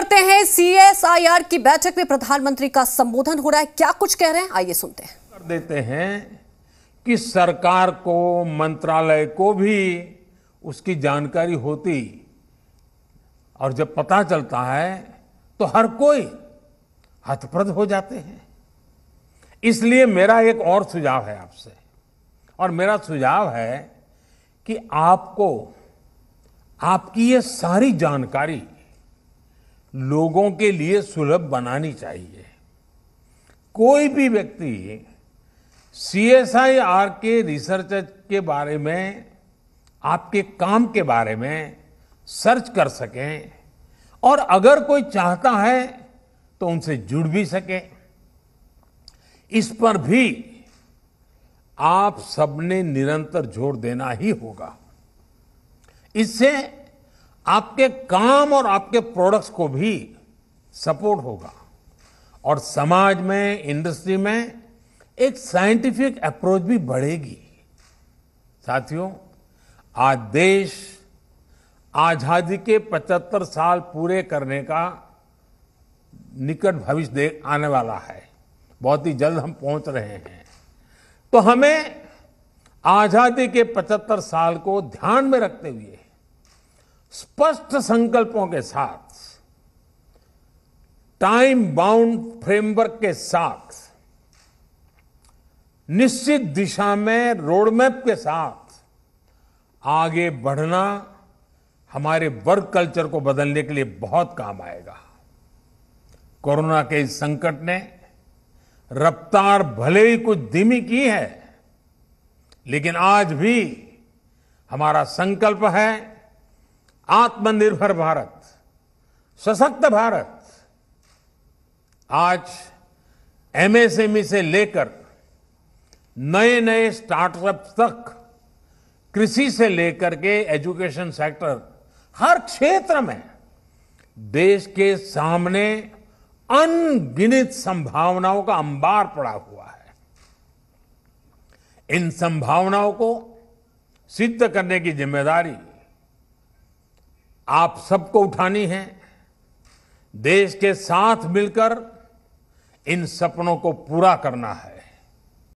करते हैं सीएसआईआर की बैठक में प्रधानमंत्री का संबोधन हो रहा है क्या कुछ कह रहे हैं आइए सुनते हैं कर देते हैं कि सरकार को मंत्रालय को भी उसकी जानकारी होती और जब पता चलता है तो हर कोई हथप्रद हो जाते हैं इसलिए मेरा एक और सुझाव है आपसे और मेरा सुझाव है कि आपको आपकी ये सारी जानकारी लोगों के लिए सुलभ बनानी चाहिए कोई भी व्यक्ति सीएसआईआर के रिसर्च के बारे में आपके काम के बारे में सर्च कर सकें और अगर कोई चाहता है तो उनसे जुड़ भी सके इस पर भी आप सबने निरंतर जोर देना ही होगा इससे आपके काम और आपके प्रोडक्ट्स को भी सपोर्ट होगा और समाज में इंडस्ट्री में एक साइंटिफिक अप्रोच भी बढ़ेगी साथियों आज देश आजादी के 75 साल पूरे करने का निकट भविष्य देख आने वाला है बहुत ही जल्द हम पहुंच रहे हैं तो हमें आजादी के 75 साल को ध्यान में रखते हुए स्पष्ट संकल्पों के साथ टाइम बाउंड फ्रेमवर्क के साथ निश्चित दिशा में रोडमैप के साथ आगे बढ़ना हमारे वर्क कल्चर को बदलने के लिए बहुत काम आएगा कोरोना के इस संकट ने रफ्तार भले ही कुछ धीमी की है लेकिन आज भी हमारा संकल्प है आत्मनिर्भर भारत सशक्त भारत आज एमएसएमई e से लेकर नए नए स्टार्टअप तक कृषि से लेकर के एजुकेशन सेक्टर हर क्षेत्र में देश के सामने अनगिनित संभावनाओं का अंबार पड़ा हुआ है इन संभावनाओं को सिद्ध करने की जिम्मेदारी आप सबको उठानी है देश के साथ मिलकर इन सपनों को पूरा करना है